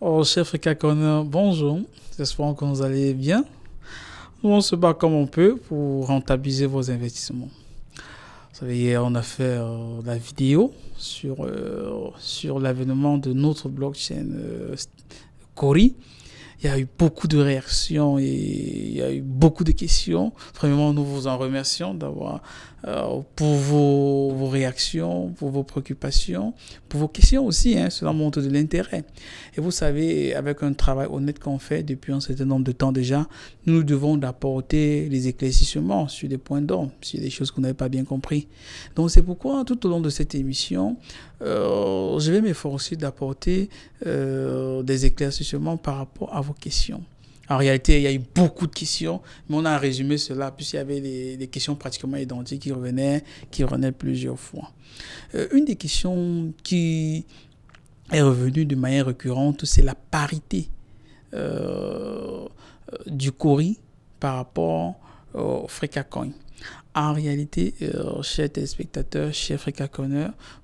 Oh, chef Kakon, bonjour. J'espère que vous allez bien. Nous, on se bat comme on peut pour rentabiliser vos investissements. Vous savez, hier, on a fait euh, la vidéo sur, euh, sur l'avènement de notre blockchain euh, Cori il y a eu beaucoup de réactions et il y a eu beaucoup de questions. Premièrement, nous vous en remercions d'avoir euh, pour vos, réactions, pour vos préoccupations, pour vos questions aussi. cela hein, montre de l'intérêt. Et vous savez, avec un travail honnête qu'on fait depuis un certain nombre de temps déjà, nous devons d'apporter les éclaircissements sur des points dont, sur des choses qu'on n'avait pas bien compris. Donc c'est pourquoi tout au long de cette émission, euh, je vais m'efforcer d'apporter euh, des éclaircissements par rapport à vos questions. En réalité, il y a eu beaucoup de questions, mais on a résumé cela, puisqu'il y avait des, questions pratiquement identiques qui revenaient, qui revenaient plusieurs fois. Euh, une des questions qui est revenue de manière récurrente, c'est la parité du Cori par rapport au Frécacoin. En réalité, euh, chers téléspectateurs, chers Frika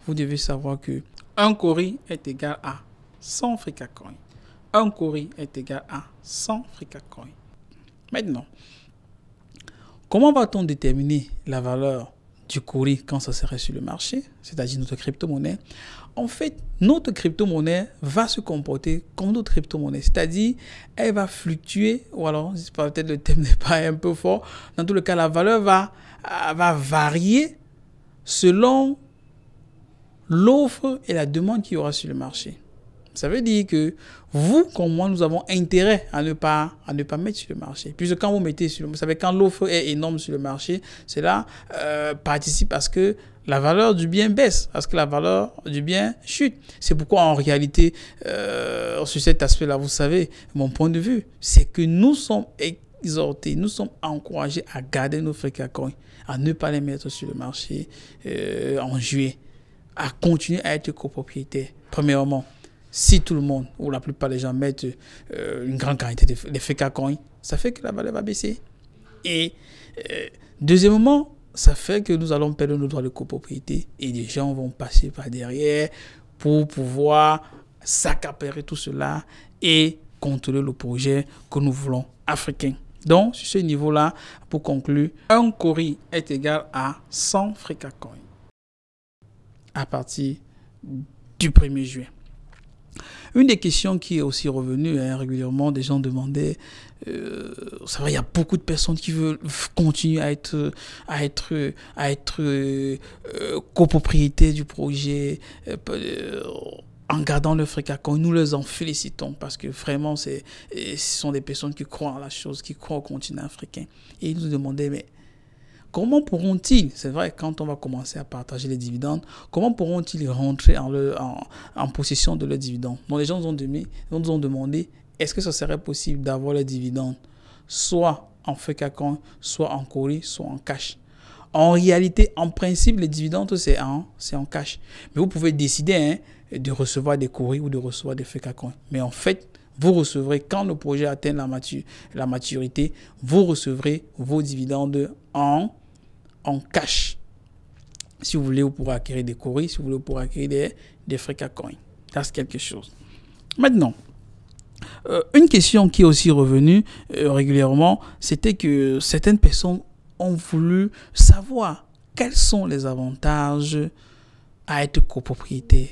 vous devez savoir que un cori est égal à 100 fricacoins. Coin. 1 cori est égal à 100 fricacoins. Maintenant, comment va-t-on déterminer la valeur du cori quand ça serait sur le marché, c'est-à-dire notre crypto-monnaie en fait, notre crypto-monnaie va se comporter comme d'autres crypto-monnaies, c'est-à-dire elle va fluctuer, ou alors, peut-être le thème n'est pas un peu fort, dans tout le cas, la valeur va, va varier selon l'offre et la demande qu'il y aura sur le marché. Ça veut dire que vous, comme moi, nous avons intérêt à ne pas, à ne pas mettre sur le marché. Puisque quand vous mettez sur le vous savez, quand l'offre est énorme sur le marché, cela euh, participe à ce que la valeur du bien baisse, parce que la valeur du bien chute. C'est pourquoi en réalité, euh, sur cet aspect-là, vous savez, mon point de vue, c'est que nous sommes exhortés, nous sommes encouragés à garder nos fric à à ne pas les mettre sur le marché euh, en juillet, à continuer à être copropriétaires. premièrement. Si tout le monde ou la plupart des gens mettent euh, une grande quantité de, de fric ça fait que la valeur va baisser. Et deuxièmement, ça fait que nous allons perdre nos droits de copropriété et des gens vont passer par derrière pour pouvoir s'accaparer tout cela et contrôler le projet que nous voulons africain. Donc, sur ce niveau-là, pour conclure, un Kori est égal à 100 fricacoins à partir du 1er juin. Une des questions qui est aussi revenue hein, régulièrement, des gens demandaient, euh, il y a beaucoup de personnes qui veulent continuer à être, à être, à être euh, copropriété du projet. Euh, euh, en gardant le à nous les en félicitons parce que vraiment, ce sont des personnes qui croient en la chose, qui croient au continent africain. Et ils nous demandaient, mais Comment pourront-ils, c'est vrai, quand on va commencer à partager les dividendes, comment pourront-ils rentrer en, possession de leurs dividendes Donc les gens nous ont, demandé, nous ont demandé, est-ce que ce serait possible d'avoir les dividendes, soit en fait soit en courrier, soit en cash en réalité, en principe, les dividendes, c'est en, en cash. Mais vous pouvez décider hein, de recevoir des courriers ou de recevoir des FECACOIN. Mais en fait, vous recevrez, quand le projet atteint la, maturité, la maturité vous recevrez vos dividendes en en cash. Si vous voulez, vous pourrez acquérir des courriers, si vous voulez, vous pourrez acquérir des, des à Coin. c'est quelque chose. Maintenant, euh, une question qui est aussi revenue euh, régulièrement, c'était que certaines personnes ont voulu savoir quels sont les avantages à être copropriétaire.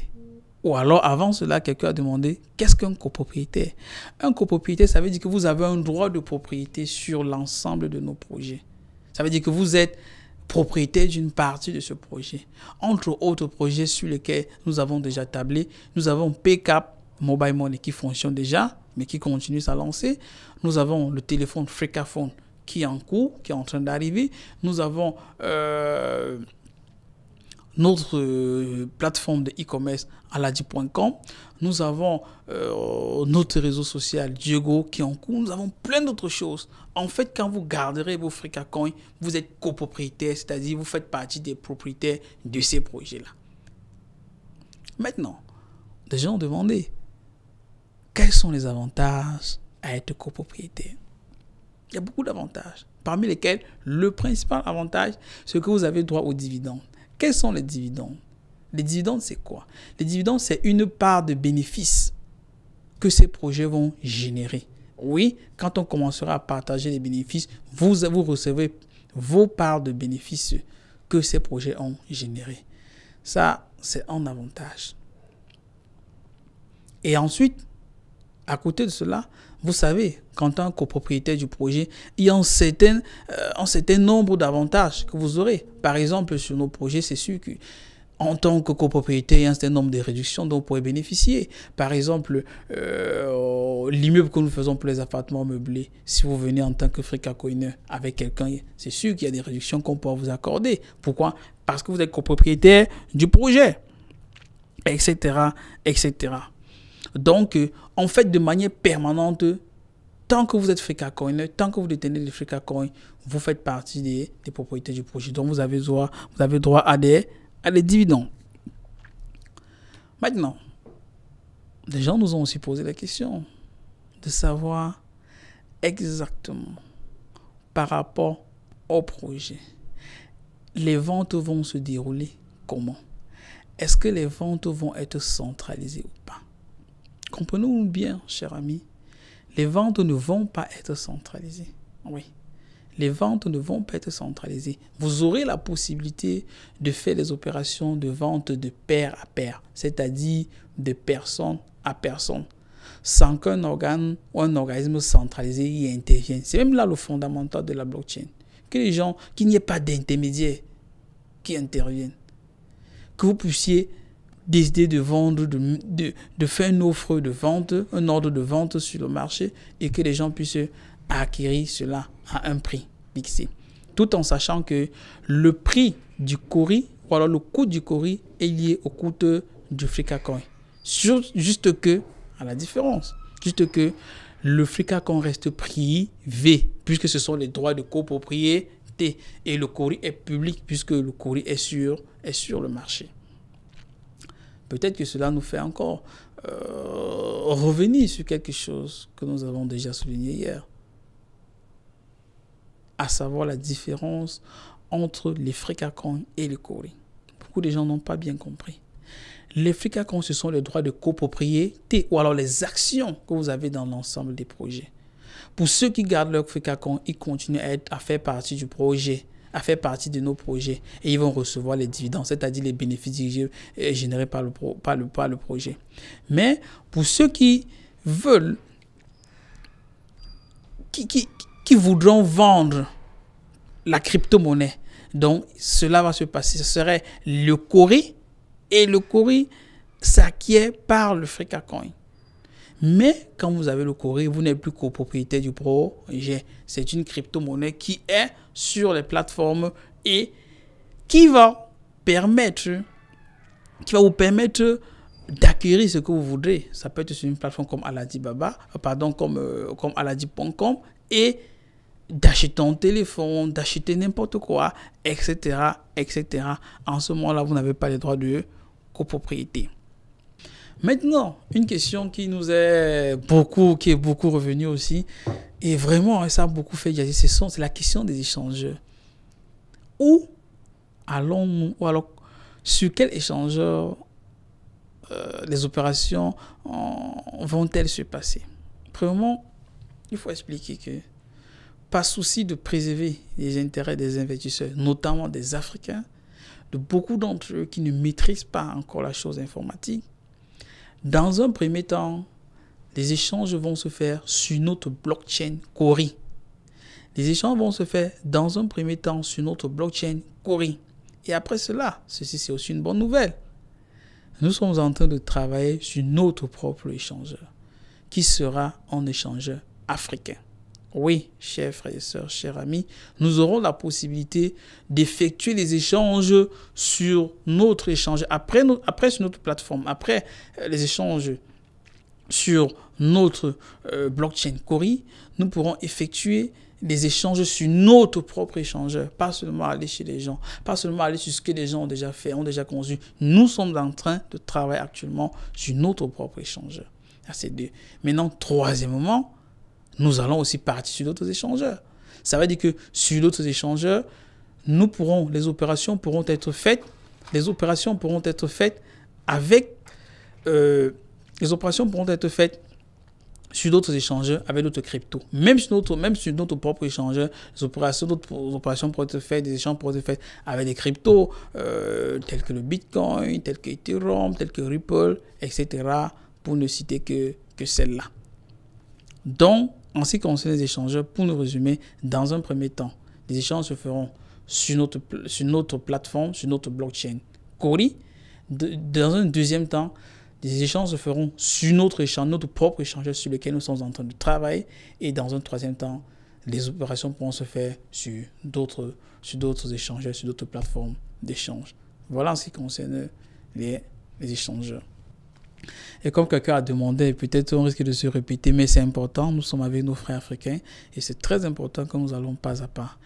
Ou alors, avant cela, quelqu'un a demandé qu'est-ce qu'un copropriétaire Un copropriétaire, ça veut dire que vous avez un droit de propriété sur l'ensemble de nos projets. Ça veut dire que vous êtes propriété d'une partie de ce projet. Entre autres projets sur lesquels nous avons déjà tablé, nous avons PCAP Mobile Money qui fonctionne déjà, mais qui continue sa lancée. Nous avons le téléphone Frecaphone qui est en cours, qui est en train d'arriver. Nous avons... Euh, notre euh, plateforme de e-commerce aladi.com. Nous avons euh, notre réseau social Diego qui en cours. Nous avons plein d'autres choses. En fait, quand vous garderez vos coin, vous êtes copropriétaire, c'est-à-dire vous faites partie des propriétaires de ces projets-là. Maintenant, des gens ont demandé quels sont les avantages à être copropriétaire. Il y a beaucoup d'avantages, parmi lesquels le principal avantage, c'est que vous avez droit aux dividendes. Quels sont les dividendes Les dividendes, c'est quoi Les dividendes, c'est une part de bénéfices que ces projets vont générer. Oui, quand on commencera à partager les bénéfices, vous, vous recevez vos parts de bénéfices que ces projets ont générés. Ça, c'est un avantage. Et ensuite, à côté de cela, vous savez qu'en tant que copropriétaire du projet, il y a euh, un certain, nombre d'avantages que vous aurez. Par exemple, sur nos projets, c'est sûr que en tant que copropriétaire, il y a un certain nombre de réductions dont vous pourrez bénéficier. Par exemple, euh, l'immeuble que nous faisons pour les appartements meublés, si vous venez en tant que fricacoineur avec quelqu'un, c'est sûr qu'il y a des réductions qu'on pourra vous accorder. Pourquoi Parce que vous êtes copropriétaire du projet, etc., etc. Donc, euh, en fait de manière permanente, tant que vous êtes Frika Coin, tant que vous détenez des Frika Coin, vous faites partie des, propriétés du projet. Donc vous avez droit, vous avez droit à, des, à des dividendes. Maintenant, les gens nous ont aussi posé la question de savoir exactement par rapport au projet. Les ventes vont se dérouler comment Est-ce que les ventes vont être centralisées ou pas comprenons bien, cher ami, les ventes ne vont pas être centralisées. Oui. Les ventes ne vont pas être centralisées. Vous aurez la possibilité de faire des opérations de vente de pair à pair, c'est-à-dire de personne à personne, sans qu'un organe ou un organisme centralisé y intervienne. C'est même là le fondamental de la blockchain. Que les gens, qu'il n'y ait pas d'intermédiaire qui interviennent. Que vous puissiez décider de vendre, de, faire une offre de vente, un ordre de vente sur le marché et que les gens puissent acquérir cela à un prix fixé. Tout en sachant que le prix du courri ou alors le coût du courri est lié au coût du coin. Juste que, à la différence, juste que le fricacoin reste privé puisque ce sont les droits de copropriété et le courri est public puisque le courri est sur, est sur le marché peut-être que cela nous fait encore euh, revenir sur quelque chose que nous avons déjà souligné hier, à savoir la différence entre les fricacons et les coréens. Beaucoup de gens n'ont pas bien compris. Les fricacons, ce sont les droits de copropriété ou alors les actions que vous avez dans l'ensemble des projets. Pour ceux qui gardent leur fricacons, ils continuent à, être, à faire partie du projet à faire partie de nos projets et ils vont recevoir les dividendes, c'est-à-dire les bénéfices générés par le, par, le, par le projet. Mais pour ceux qui veulent, qui, qui, qui voudront vendre la crypto-monnaie, donc cela va se passer, ce serait le Corée et le Corée s'acquiert par le Coin. Mais quand vous avez le Corée, vous n'êtes plus copropriétaire du projet. C'est une crypto-monnaie qui est sur les plateformes et qui va permettre, qui va vous permettre d'acquérir ce que vous voudrez. Ça peut être sur une plateforme comme Aladibaba, euh, pardon, comme, euh, comme Aladi.com et d'acheter un téléphone, d'acheter n'importe quoi, etc., etc. En ce moment-là, vous n'avez pas les droits de copropriété. Maintenant, une question qui nous est beaucoup, qui est beaucoup revenue aussi, et vraiment, hein, ça a beaucoup fait jaser ce sens, c'est la question des échangeurs. Où allons-nous, ou alors sur quel échangeur euh, les opérations euh, vont-elles se passer Premièrement, il faut expliquer que, par souci de préserver les intérêts des investisseurs, notamment des Africains, de beaucoup d'entre eux qui ne maîtrisent pas encore la chose informatique, dans un premier temps, les échanges vont se faire sur notre blockchain Cori. Les échanges vont se faire dans un premier temps sur notre blockchain Cori. Et après cela, ceci c'est aussi une bonne nouvelle. Nous sommes en train de travailler sur notre propre échangeur, qui sera un échangeur africain. Oui, chers frères et sœurs, chers amis, nous aurons la possibilité d'effectuer les échanges sur notre échange, après, notre après sur notre plateforme, après euh, les échanges sur notre euh, blockchain Cori, nous pourrons effectuer des échanges sur notre propre échangeur, pas seulement aller chez les gens, pas seulement aller sur ce que les gens ont déjà fait, ont déjà conçu. Nous sommes en train de travailler actuellement sur notre propre échangeur. C'est deux. Maintenant, moment nous allons aussi partir sur d'autres échangeurs. Ça veut dire que sur d'autres échangeurs, nous pourrons, les opérations pourront être faites, les opérations pourront être faites avec, euh, les opérations pourront être faites sur d'autres échangeurs avec d'autres cryptos. Même sur notre, même sur notre propre échangeur, les opérations, d'autres opérations pourront être faites, des échanges pourront être faits avec des cryptos euh, tels que le Bitcoin, tels que Ethereum, tels que Ripple, etc. pour ne citer que, que celles-là. Donc, en ce qui concerne les échangeurs, pour nous résumer, dans un premier temps, les échanges se feront sur notre, plateforme, sur notre blockchain. Cori, dans un deuxième temps, les échanges se feront sur notre échange, notre propre échangeur sur lequel nous sommes en train de travailler. Et dans un troisième temps, les opérations pourront se faire sur d'autres, sur d'autres échangeurs, sur d'autres plateformes d'échange. Voilà en ce qui concerne les échangeurs. Et comme quelqu'un a demandé, peut-être on risque de se répéter, mais c'est important, nous sommes avec nos frères africains et c'est très important que nous allons pas à pas.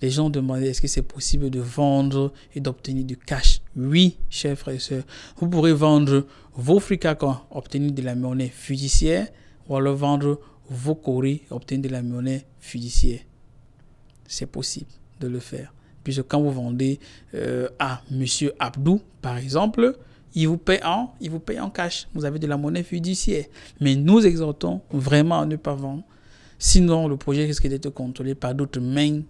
Les gens demandé, est-ce que c'est possible de vendre et d'obtenir du cash Oui, chers frères et sœurs, vous pourrez vendre vos fricacons, obtenir de la monnaie fiduciaire, ou alors vendre vos coris, obtenir de la monnaie fiduciaire. C'est possible de le faire. Puisque quand vous vendez euh, à Monsieur Abdou, par exemple, ils vous payent en, il vous paye en cash. Vous avez de la monnaie fiduciaire. Mais nous exhortons vraiment à ne pas vendre. Sinon, le projet risque d'être contrôlé par d'autres mains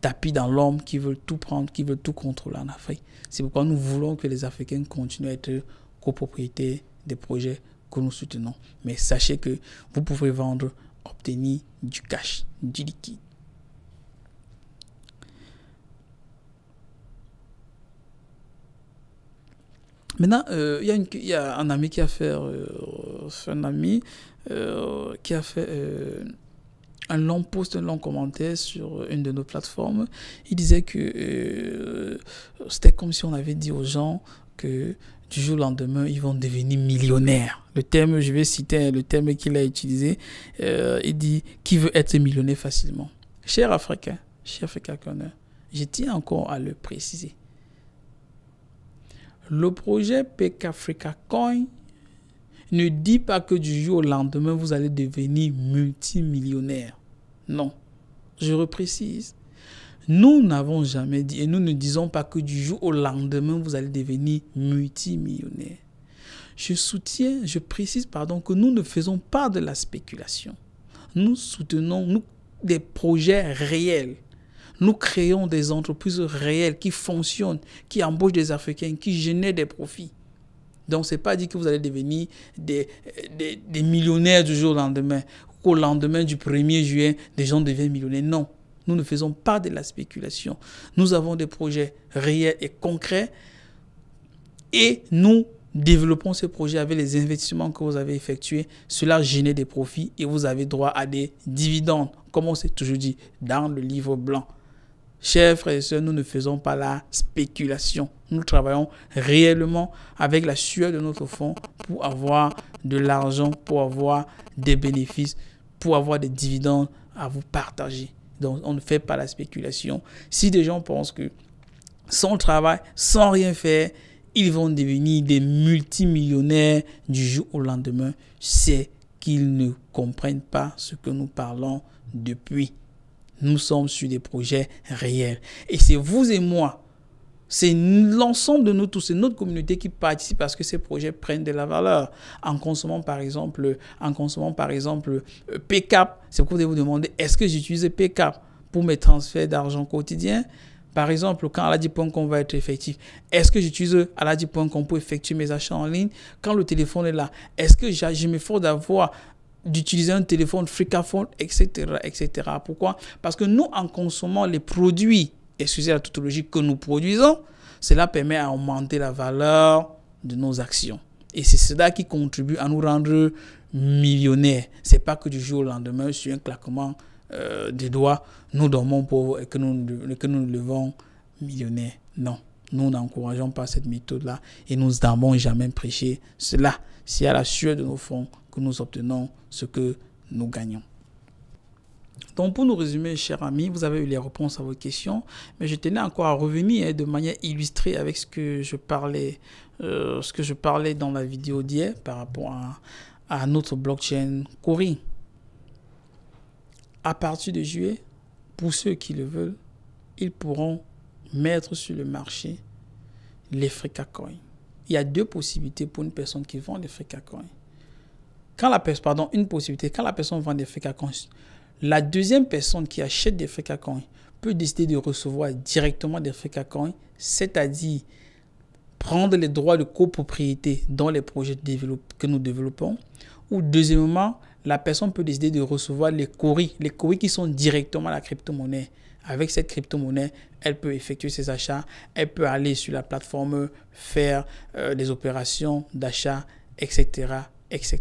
tapis dans l'homme qui veulent tout prendre, qui veulent tout contrôler en Afrique. C'est pourquoi nous voulons que les Africains continuent à être copropriétaires des projets que nous soutenons. Mais sachez que vous pouvez vendre, obtenir du cash, du liquide. Maintenant, euh, il y, a un ami qui a fait, euh, un ami euh, qui a fait un long post, un long commentaire sur une de nos plateformes. Il disait que c'était comme si on avait dit aux gens que du jour au lendemain, ils vont devenir millionnaires. Le terme, je vais citer le terme qu'il a utilisé, il dit qui veut être millionnaire facilement. Cher Africain, cher Africain, je tiens encore à le préciser le projet PEC Africa Coin ne dit pas que du jour au lendemain, vous allez devenir multimillionnaire. Non, je reprécise. Nous n'avons jamais dit et nous ne disons pas que du jour au lendemain, vous allez devenir multimillionnaire. Je soutiens, je précise, pardon, que nous ne faisons pas de la spéculation. Nous soutenons nous, des projets réels nous créons des entreprises réelles qui fonctionnent, qui embauchent des Africains, qui génèrent des profits. Donc, ce n'est pas dit que vous allez devenir des, millionnaires du jour au lendemain, qu'au lendemain du 1er juillet, des gens deviennent millionnaires. Non, nous ne faisons pas de la spéculation. Nous avons des projets réels et concrets et nous développons ces projets avec les investissements que vous avez effectués. Cela génère des profits et vous avez droit à des dividendes, comme on s'est toujours dit dans le livre blanc. Chers frères et sœurs, nous ne faisons pas la spéculation. Nous travaillons réellement avec la sueur de notre fonds pour avoir de l'argent, pour avoir des bénéfices, pour avoir des dividendes à vous partager. Donc, on ne fait pas la spéculation. Si des gens pensent que sans travail, sans rien faire, ils vont devenir des multimillionnaires du jour au lendemain, c'est qu'ils ne comprennent pas ce que nous parlons depuis nous sommes sur des projets réels. Et c'est vous et moi, c'est l'ensemble de nous tous, c'est notre communauté qui participe à ce que ces projets prennent de la valeur. En consommant par exemple, en consommant par exemple PCAP, euh, c'est pourquoi vous vous demander est-ce que j'utilise PCAP pour mes transferts d'argent quotidiens par exemple, quand Aladi.com va être effectif, est-ce que j'utilise Aladi.com pour effectuer mes achats en ligne Quand le téléphone est là, est-ce que je m'efforce d'avoir d'utiliser un téléphone fricaphone, etc., etc. Pourquoi Parce que nous, en consommant les produits, excusez la tautologie, que nous produisons, cela permet à augmenter la valeur de nos actions. Et c'est cela qui contribue à nous rendre millionnaires. C'est pas que du jour au lendemain, sur un claquement euh, des doigts, nous dormons pauvres et que nous, que nous levons millionnaires. Non, nous n'encourageons pas cette méthode-là et nous n'avons jamais prêché cela. C'est à la sueur de nos fonds nous obtenons ce que nous gagnons. Donc pour nous résumer, chers amis, vous avez eu les réponses à vos questions, mais je tenais encore à revenir hein, de manière illustrée avec ce que je parlais, euh, ce que je parlais dans la vidéo d'hier par rapport à, notre blockchain Cori. À partir de juillet, pour ceux qui le veulent, ils pourront mettre sur le marché les Fricacoin. Il y a deux possibilités pour une personne qui vend les Fricacoin. Quand la personne, une possibilité, quand la personne vend des fake la deuxième personne qui achète des fake peut décider de recevoir directement des fake c'est-à-dire prendre les droits de copropriété dans les projets que nous développons. Ou deuxièmement, la personne peut décider de recevoir les courriers, les courriers qui sont directement à la crypto-monnaie. Avec cette crypto-monnaie, elle peut effectuer ses achats, elle peut aller sur la plateforme, faire euh, des opérations d'achat, etc., etc.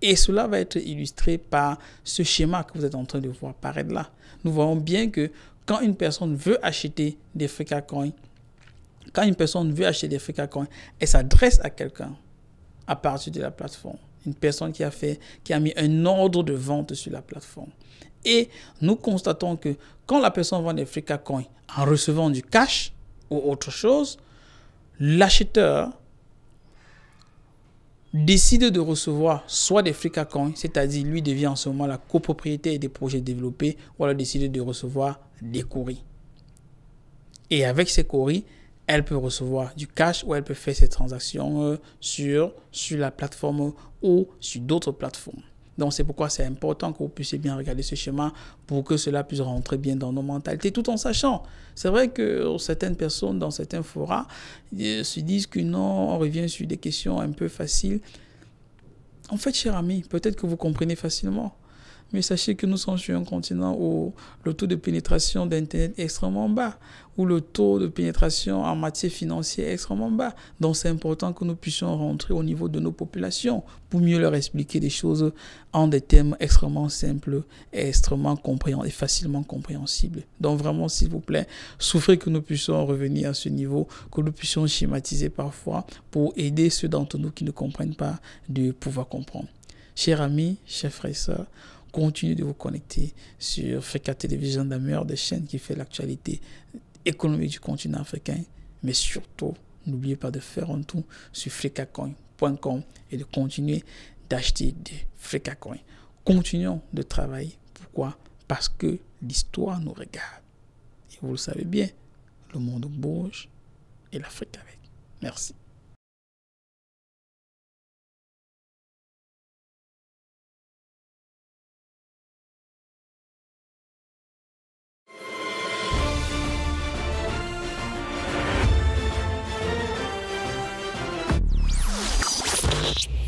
Et cela va être illustré par ce schéma que vous êtes en train de voir paraître là. Nous voyons bien que quand une personne veut acheter des Freka Coins, quand une personne veut acheter des elle s'adresse à quelqu'un à partir de la plateforme. Une personne qui a, fait, qui a mis un ordre de vente sur la plateforme. Et nous constatons que quand la personne vend des Freka Coins en recevant du cash ou autre chose, l'acheteur décide de recevoir soit des fric à coin, c'est-à-dire lui devient en ce moment la copropriété des projets développés, ou elle décide de recevoir des courriers. Et avec ces courriers, elle peut recevoir du cash ou elle peut faire ses transactions euh, sur, sur la plateforme ou sur d'autres plateformes. Donc c'est pourquoi c'est important que vous puissiez bien regarder ce schéma pour que cela puisse rentrer bien dans nos mentalités, tout en sachant. C'est vrai que certaines personnes dans certains forats euh, se disent que non, on revient sur des questions un peu faciles. En fait, cher ami, peut-être que vous comprenez facilement. Mais sachez que nous sommes sur un continent où le taux de pénétration d'Internet est extrêmement bas, où le taux de pénétration en matière financière est extrêmement bas. Donc c'est important que nous puissions rentrer au niveau de nos populations pour mieux leur expliquer des choses en des termes extrêmement simples et extrêmement compréhensibles et facilement compréhensibles. Donc vraiment, s'il vous plaît, souffrez que nous puissions revenir à ce niveau, que nous puissions schématiser parfois pour aider ceux d'entre nous qui ne comprennent pas de pouvoir comprendre. Chers amis, chers frères et sœurs, Continuez de vous connecter sur Feka Télévision, la des chaînes qui fait l'actualité économique du continent africain. Mais surtout, n'oubliez pas de faire un tour sur frecacoin.com et de continuer d'acheter des Coin. Continuons de travailler. Pourquoi Parce que l'histoire nous regarde. Et vous le savez bien, le monde bouge et l'Afrique avec. Merci. Thank you.